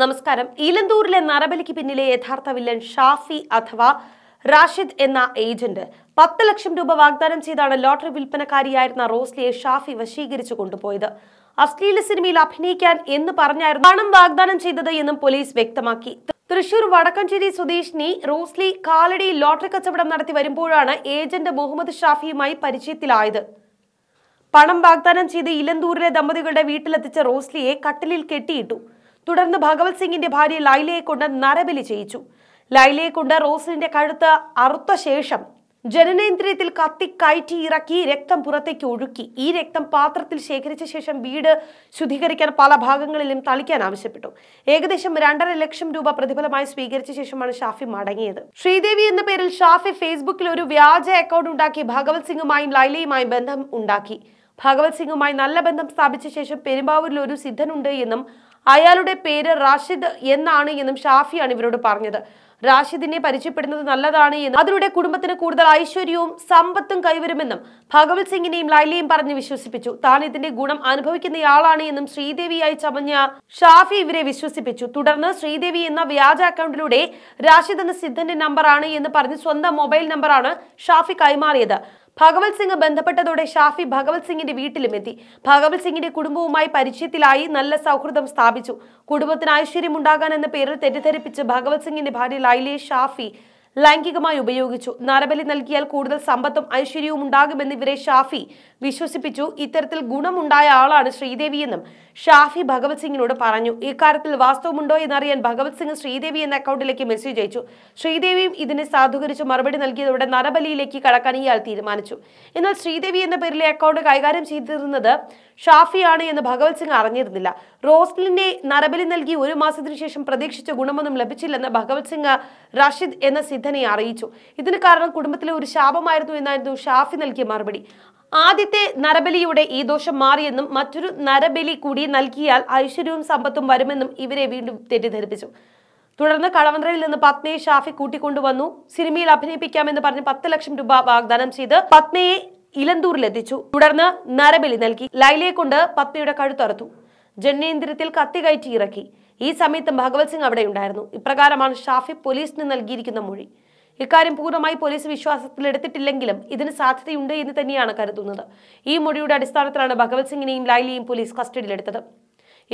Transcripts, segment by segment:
നമസ്കാരം ഈലന്തൂരിലെ നരബലിക്ക് പിന്നിലെ യഥാർത്ഥ വില്ലൻ ഷാഫി അഥവാ റാഷിദ് എന്ന ഏജന്റ് പത്ത് ലക്ഷം രൂപ വാഗ്ദാനം ചെയ്താണ് ലോട്ടറി വിൽപ്പനക്കാരിയായിരുന്ന റോസ്ലിയെ ഷാഫി വശീകരിച്ചു കൊണ്ടുപോയത് അശ്ലീല സിനിമയിൽ അഭിനയിക്കാൻ എന്ന് പറഞ്ഞായിരുന്നു പണം വാഗ്ദാനം ചെയ്തത് എന്നും പോലീസ് വ്യക്തമാക്കി തൃശൂർ വടക്കഞ്ചേരി സ്വദേശിനി റോസ്ലി കാലടി ലോട്ടറി കച്ചവടം നടത്തി വരുമ്പോഴാണ് ഏജന്റ് മുഹമ്മദ് ഷാഫിയുമായി പരിചയത്തിലായത് പണം വാഗ്ദാനം ചെയ്ത് ഇലന്തൂരിലെ ദമ്പതികളുടെ വീട്ടിലെത്തിച്ച റോസ്ലിയെ കട്ടിലിൽ കെട്ടിയിട്ടു തുടർന്ന് ഭഗവത് സിംഗിന്റെ ഭാര്യ ലൈലയെ കൊണ്ട് നരബലി ചെയ്യിച്ചു ലൈലയെ കൊണ്ട് റോസലിന്റെ കഴുത്ത് അറുത്ത ശേഷം ജനനേന്ദ്രിയത്തിൽ കത്തി കയറ്റി ഇറക്കി രക്തം പുറത്തേക്ക് ഒഴുക്കി ഈ രക്തം പാത്രത്തിൽ ശേഖരിച്ച ശേഷം വീട് ശുദ്ധീകരിക്കാൻ പല ഭാഗങ്ങളിലും തളിക്കാൻ ആവശ്യപ്പെട്ടു ഏകദേശം രണ്ടര ലക്ഷം രൂപ പ്രതിഫലമായി സ്വീകരിച്ച ശേഷമാണ് ഷാഫി മടങ്ങിയത് ശ്രീദേവി എന്ന പേരിൽ ഷാഫി ഫേസ്ബുക്കിൽ ഒരു വ്യാജ അക്കൗണ്ട് ഉണ്ടാക്കി ഭഗവത് സിംഗുമായും ലൈലയുമായും ബന്ധം ഉണ്ടാക്കി ഭഗവത് സിംഗുമായി നല്ല ബന്ധം സ്ഥാപിച്ച ശേഷം പെരുമ്പാവൂരിൽ ഒരു സിദ്ധനുണ്ട് എന്നും അയാളുടെ പേര് റാഷിദ് എന്നാണ് എന്നും ഷാഫിയാണ് ഇവരോട് പറഞ്ഞത് റാഷിദിനെ പരിചയപ്പെടുന്നത് നല്ലതാണ് എന്നും അതിലൂടെ കുടുംബത്തിന് കൂടുതൽ ഐശ്വര്യവും സമ്പത്തും കൈവരുമെന്നും ഭഗവത് സിംഗിനെയും ലൈലയും പറഞ്ഞ് വിശ്വസിപ്പിച്ചു താൻ ഇതിന്റെ ഗുണം അനുഭവിക്കുന്നയാളാണ് എന്നും ശ്രീദേവിയായി ചമഞ്ഞ ഷാഫി ഇവരെ വിശ്വസിപ്പിച്ചു തുടർന്ന് ശ്രീദേവി എന്ന വ്യാജ അക്കൗണ്ടിലൂടെ റാഷിദ് എന്ന സിദ്ധന്റെ നമ്പറാണ് എന്ന് പറഞ്ഞ് സ്വന്തം മൊബൈൽ നമ്പറാണ് ഷാഫി കൈമാറിയത് ഭഗവത് സിംഗ് ബന്ധപ്പെട്ടതോടെ ഷാഫി ഭഗവത് സിംഗിന്റെ വീട്ടിലും എത്തി ഭഗവത് സിംഗിന്റെ കുടുംബവുമായി പരിചയത്തിലായി നല്ല സൗഹൃദം സ്ഥാപിച്ചു കുടുംബത്തിന് ഐശ്വര്യം ഉണ്ടാകാൻ എന്ന പേരിൽ തെറ്റിദ്ധരിപ്പിച്ച് ഭഗവത് സിംഗിന്റെ ഭാര്യ റൈലി ഷാഫി ലൈംഗികമായി ഉപയോഗിച്ചു നരബലി നൽകിയാൽ കൂടുതൽ സമ്പത്തും ഐശ്വര്യവും ഉണ്ടാകുമെന്ന് ഇവരെ ഷാഫി വിശ്വസിപ്പിച്ചു ഇത്തരത്തിൽ ഗുണമുണ്ടായ ആളാണ് ശ്രീദേവിയെന്നും ഷാഫി ഭഗവത് സിംഗിനോട് പറഞ്ഞു ഇക്കാര്യത്തിൽ വാസ്തവമുണ്ടോ എന്നറിയാൻ ഭഗവത് സിംഗ് ശ്രീദേവി എന്ന അക്കൗണ്ടിലേക്ക് മെസ്സേജ് അയച്ചു ശ്രീദേവിയും ഇതിനെ സാധൂകരിച്ച് മറുപടി നൽകിയതോടെ നരബലിയിലേക്ക് കടക്കാൻ ഇയാൾ തീരുമാനിച്ചു എന്നാൽ ശ്രീദേവി എന്ന പേരിലെ അക്കൗണ്ട് കൈകാര്യം ചെയ്തിരുന്നത് ഷാഫിയാണ് എന്ന് ഭഗവത് സിംഗ് അറിഞ്ഞിരുന്നില്ല റോസ്ലിനെ നരബലി നൽകി ഒരു മാസത്തിനു ശേഷം പ്രതീക്ഷിച്ച ഗുണമൊന്നും ലഭിച്ചില്ലെന്ന് ഭഗവത് സിംഗ് റഷീദ് എന്ന സിദ്ധനെ അറിയിച്ചു ഇതിന് കാരണം കുടുംബത്തിലെ ഒരു ശാപമായിരുന്നു എന്നായിരുന്നു ഷാഫി നൽകിയ മറുപടി ആദ്യത്തെ നരബലിയുടെ ഈ ദോഷം മാറിയെന്നും മറ്റൊരു നരബലി കൂടി നൽകിയാൽ ഐശ്വര്യവും സമ്പത്തും വരുമെന്നും ഇവരെ വീണ്ടും തെറ്റിദ്ധരിപ്പിച്ചു തുടർന്ന് കളവന്ത്രയിൽ നിന്ന് പത്മയെ ഷാഫി കൂട്ടിക്കൊണ്ടുവന്നു സിനിമയിൽ അഭിനയിപ്പിക്കാമെന്ന് പറഞ്ഞ് പത്ത് ലക്ഷം രൂപ വാഗ്ദാനം ചെയ്ത് പത്മയെ ഇലന്തൂരിലെത്തിച്ചു തുടർന്ന് നരബലി നൽകി ലൈലയെ കൊണ്ട് പത്മയുടെ കഴുത്തറുത്തു ജനനേന്ദ്രത്തിൽ കത്തി കയറ്റി ഇറക്കി ഈ സമയത്ത് ഭഗവത് സിംഗ് അവിടെ ഉണ്ടായിരുന്നു ഇപ്രകാരമാണ് ഷാഫി പോലീസിന് നൽകിയിരിക്കുന്ന മൊഴി ഇക്കാര്യം പൂർണ്ണമായി പോലീസ് വിശ്വാസത്തിലെടുത്തിട്ടില്ലെങ്കിലും ഇതിന് സാധ്യതയുണ്ട് എന്ന് തന്നെയാണ് കരുതുന്നത് ഈ മൊഴിയുടെ അടിസ്ഥാനത്തിലാണ് ഭഗവത് സിംഗിനെയും ലൈലിയെയും പോലീസ് കസ്റ്റഡിയിലെടുത്തത്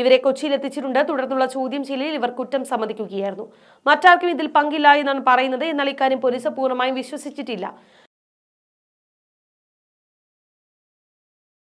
ഇവരെ കൊച്ചിയിൽ എത്തിച്ചിട്ടുണ്ട് തുടർന്നുള്ള ചോദ്യം ചെയ്യലിൽ ഇവർ കുറ്റം സമ്മതിക്കുകയായിരുന്നു മറ്റാർക്കും ഇതിൽ പങ്കില്ല എന്നാണ് പറയുന്നത് എന്നാൽ ഇക്കാര്യം പോലീസ് പൂർണ്ണമായും വിശ്വസിച്ചിട്ടില്ല